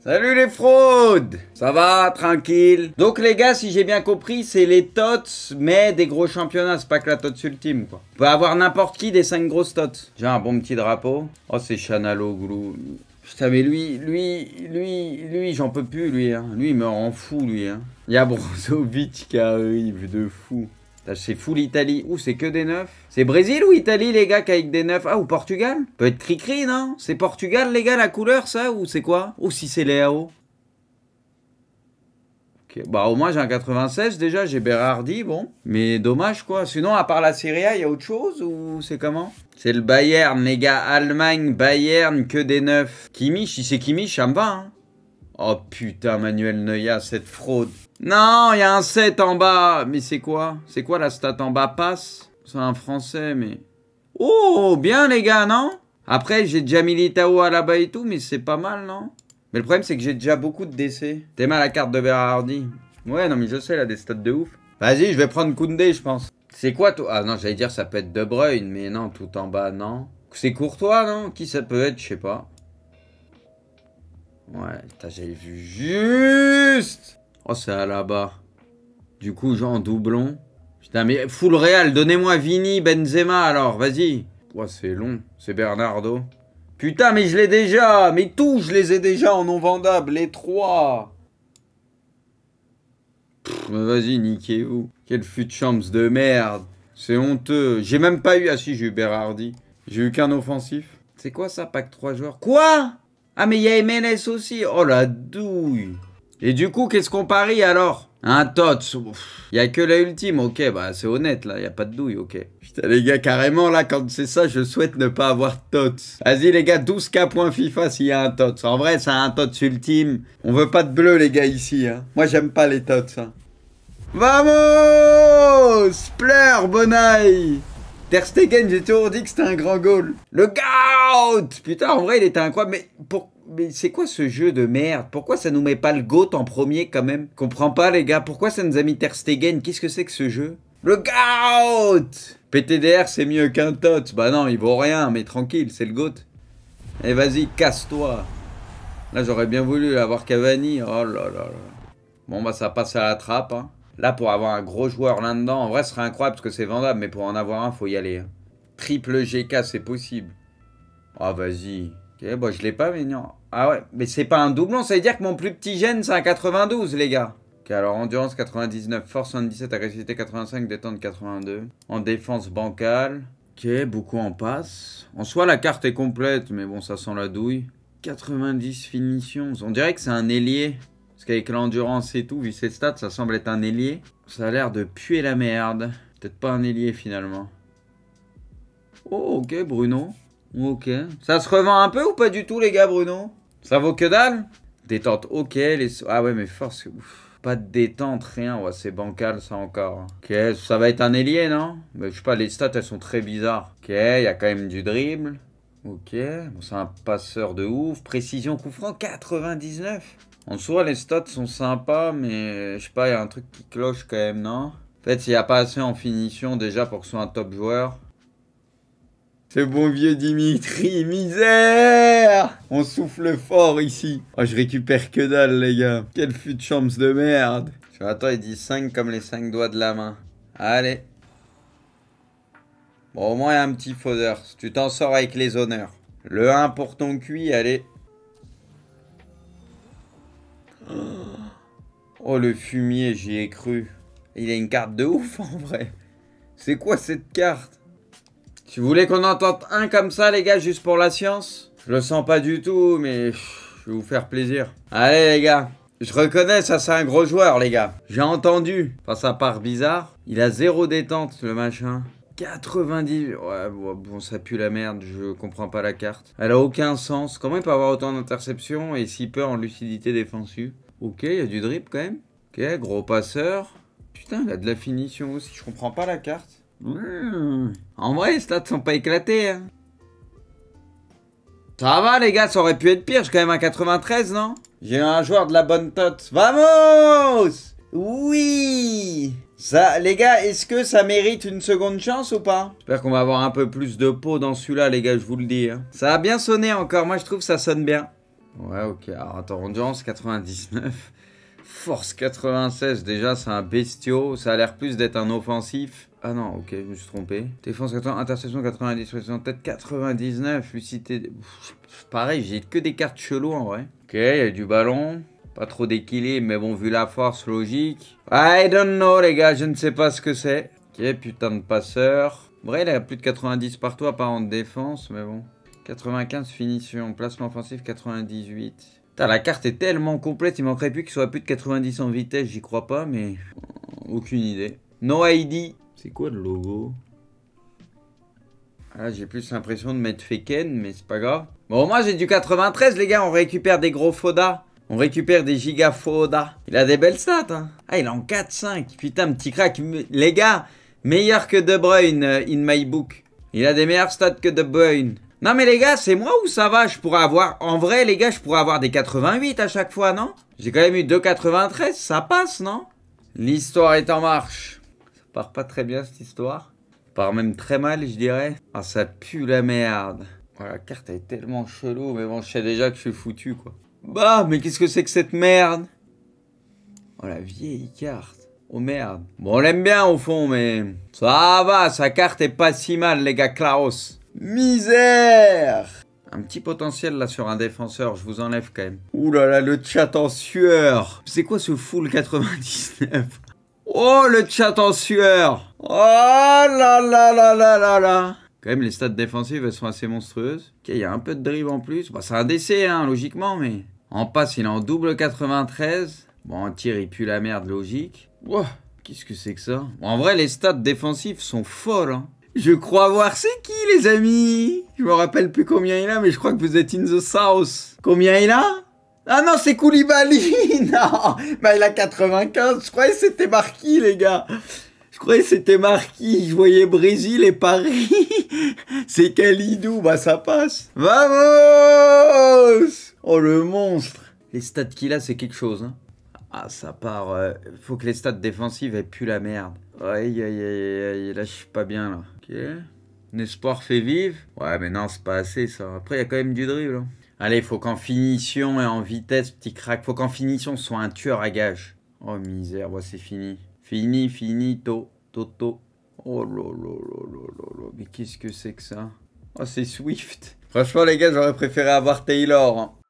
Salut les fraudes Ça va, tranquille Donc les gars, si j'ai bien compris, c'est les TOTS, mais des gros championnats, c'est pas que la TOTS ultime, quoi. On peut avoir n'importe qui des 5 grosses TOTS. J'ai un bon petit drapeau. Oh, c'est Chanaloglou. Putain, mais lui, lui, lui, lui, j'en peux plus, lui. Hein. Lui, il me rend fou, lui. Hein. Il y a Brozovic qui e arrive, de fou c'est full Italie. ou c'est que des neufs. C'est Brésil ou Italie, les gars, avec des neufs Ah, ou Portugal Peut être Cricri, non C'est Portugal, les gars, la couleur, ça Ou c'est quoi Ou si c'est Léo Bah, au moins, j'ai un 96 déjà. J'ai Berardi, bon. Mais dommage, quoi. Sinon, à part la Serie A, il y a autre chose Ou c'est comment C'est le Bayern, les gars. Allemagne, Bayern, que des neufs. Kimmich, si c'est Kimmich, ça me va, hein. Oh putain, Manuel Neuer, cette fraude. Non, il y a un 7 en bas. Mais c'est quoi C'est quoi la stat en bas Passe C'est un français, mais... Oh, bien les gars, non Après, j'ai déjà mis à là-bas et tout, mais c'est pas mal, non Mais le problème, c'est que j'ai déjà beaucoup de décès. T'es mal la carte de Berardi. Ouais, non, mais je sais, là, des stats de ouf. Vas-y, je vais prendre Koundé, je pense. C'est quoi, toi Ah non, j'allais dire, ça peut être De Bruyne, mais non, tout en bas, non. C'est Courtois, non Qui ça peut être Je sais pas. Ouais, j'avais vu juste Oh, c'est à là-bas. Du coup, genre doublon. Putain, mais full Real, donnez-moi Vini, Benzema alors, vas-y. Oh, c'est long, c'est Bernardo. Putain, mais je l'ai déjà Mais tout, je les ai déjà en non vendable, les trois Vas-y, niquez-vous. Quel fut de chance de merde. C'est honteux. J'ai même pas eu... Ah si, j'ai eu Berardi. J'ai eu qu'un offensif. C'est quoi ça, pack 3 joueurs Quoi Ah, mais il y a MLS aussi Oh la douille et du coup, qu'est-ce qu'on parie alors Un TOTS. Il y a que la ultime, ok, bah c'est honnête là, il y a pas de douille, ok. Putain les gars, carrément là, quand c'est ça, je souhaite ne pas avoir TOTS. Vas-y les gars, 12k.fifa s'il y a un TOTS. En vrai, c'est un TOTS ultime. On veut pas de bleu les gars ici. Hein. Moi j'aime pas les tots. Hein. Vamos Pleur, Bonai, Ter Stegen, j'ai toujours dit que c'était un grand goal. Le gout Putain, en vrai, il était incroyable, mais pour mais c'est quoi ce jeu de merde Pourquoi ça nous met pas le GOAT en premier quand même Comprends pas les gars, pourquoi ça nous a mis Ter Stegen Qu'est-ce que c'est que ce jeu Le GOAT PTDR c'est mieux qu'un TOT. Bah non, il vaut rien, mais tranquille, c'est le GOAT. Et eh, vas-y, casse-toi. Là j'aurais bien voulu avoir Cavani. Oh là là là. Bon bah ça passe à la trappe. Hein. Là pour avoir un gros joueur là-dedans, en vrai ce serait incroyable parce que c'est vendable, mais pour en avoir un, faut y aller. Hein. Triple GK, c'est possible. Ah vas-y. Ok, eh, bon, bah, je l'ai pas, mais non. Ah ouais, mais c'est pas un doublon, ça veut dire que mon plus petit gène, c'est un 92, les gars. Ok, alors endurance 99, force 77, agressivité 85, détente 82. En défense bancale. Ok, beaucoup en passe. En soit la carte est complète, mais bon, ça sent la douille. 90 finitions. On dirait que c'est un ailier. Parce qu'avec l'endurance et tout, vu ses stats, ça semble être un ailier. Ça a l'air de puer la merde. Peut-être pas un ailier finalement. Oh, ok, Bruno. Ok. Ça se revend un peu ou pas du tout, les gars, Bruno Ça vaut que dalle Détente, ok. Les... Ah ouais, mais force, ouf. Pas de détente, rien. Ouais, c'est bancal, ça encore. Ok, ça va être un ailier, non Mais je sais pas, les stats, elles sont très bizarres. Ok, il y a quand même du dribble. Ok, c'est un passeur de ouf. Précision coup franc, 99. En soi, les stats sont sympas, mais je sais pas, il y a un truc qui cloche quand même, non En fait, il n'y a pas assez en finition déjà pour que ce soit un top joueur. Ce bon vieux Dimitri, misère On souffle fort ici. Oh, je récupère que dalle, les gars. Quel fut de chance de merde. Attends, il dit 5 comme les 5 doigts de la main. Allez. Bon, au moins un petit fodder. Tu t'en sors avec les honneurs. Le 1 pour ton cuit, allez. Oh, le fumier, j'y ai cru. Il a une carte de ouf, en vrai. C'est quoi cette carte vous voulez qu'on entende un comme ça, les gars, juste pour la science Je le sens pas du tout, mais je vais vous faire plaisir. Allez, les gars. Je reconnais, ça c'est un gros joueur, les gars. J'ai entendu. Enfin, ça part bizarre. Il a zéro détente, le machin. 90... Ouais, bon, ça pue la merde, je comprends pas la carte. Elle a aucun sens. Comment il peut avoir autant d'interceptions et si peu en lucidité défensive Ok, il y a du drip quand même. Ok, gros passeur. Putain, il a de la finition aussi, je comprends pas la carte. Hmm. En vrai, les stats sont pas éclatés. Hein. Ça va les gars, ça aurait pu être pire, j'ai quand même un 93, non J'ai un joueur de la bonne tote. Vamos Oui ça, les gars, est-ce que ça mérite une seconde chance ou pas J'espère qu'on va avoir un peu plus de peau dans celui-là, les gars, je vous le dis. Hein. Ça a bien sonné encore, moi je trouve que ça sonne bien. Ouais, ok, alors attends, endurance 99. Force 96, déjà c'est un bestiau. Ça a l'air plus d'être un offensif. Ah non, ok, je me suis trompé. Défense 80, interception 90, tête 99, lucité... pareil, j'ai que des cartes chelou en vrai. Ok, il y a du ballon. Pas trop d'équilibre, mais bon, vu la force, logique. I don't know, les gars, je ne sais pas ce que c'est. Ok, putain de passeur. Vrai, il a plus de 90 partout, à part de défense, mais bon. 95 finition, placement offensif 98 la carte est tellement complète, il manquerait plus qu'il soit plus de 90 en vitesse, j'y crois pas, mais aucune idée. No ID. C'est quoi le logo ah, j'ai plus l'impression de mettre faken, mais c'est pas grave. Bon, moi j'ai du 93, les gars, on récupère des gros Foda. On récupère des giga Foda. Il a des belles stats, hein. Ah, il est en 4-5. Putain, petit crack. Les gars, meilleur que De Bruyne euh, in my book. Il a des meilleures stats que De Bruyne. Non mais les gars, c'est moi ou ça va Je pourrais avoir... En vrai, les gars, je pourrais avoir des 88 à chaque fois, non J'ai quand même eu 2,93, ça passe, non L'histoire est en marche. Ça part pas très bien, cette histoire. Ça part même très mal, je dirais. Ah, ça pue la merde. Oh, la carte est tellement chelou, mais bon, je sais déjà que je suis foutu, quoi. Bah, mais qu'est-ce que c'est que cette merde Oh, la vieille carte. Oh merde. Bon, on l'aime bien au fond, mais... Ça va, sa carte est pas si mal, les gars, Klaus. Misère un petit potentiel là sur un défenseur, je vous enlève quand même. Ouh là là, le chat en sueur C'est quoi ce full 99 Oh, le chat en sueur Oh là là là là là là Quand même, les stats défensives, elles sont assez monstrueuses. Ok, il y a un peu de drive en plus. Bah, c'est un décès, hein, logiquement, mais... En passe, il est en double 93. Bon, en tir, il pue la merde, logique. Wow, qu'est-ce que c'est que ça En vrai, les stats défensives sont folles, hein. Je crois voir c'est qui, les amis Je me rappelle plus combien il a, mais je crois que vous êtes in the south. Combien il a Ah non, c'est Koulibaly Non Bah, il a 95. Je croyais c'était Marquis, les gars. Je croyais c'était Marquis. Je voyais Brésil et Paris. c'est Kalidou. Bah, ça passe. Vamos Oh, le monstre Les stats qu'il a, c'est quelque chose, hein. Ah, ça part. Euh, faut que les stats défensives aient plus la merde. Aïe, aïe, aïe, aïe. Là, je suis pas bien, là. Ok. N'espoir fait vivre. Ouais, mais non, c'est pas assez ça. Après, il y a quand même du dribble. Hein. Allez, faut qu'en finition et en vitesse, petit crack, faut qu'en finition, soit un tueur à gage. Oh misère, ouais, c'est fini. Fini, fini, tôt, toto. Oh mais qu'est-ce que c'est que ça Oh, c'est Swift. Franchement, les gars, j'aurais préféré avoir Taylor. Hein.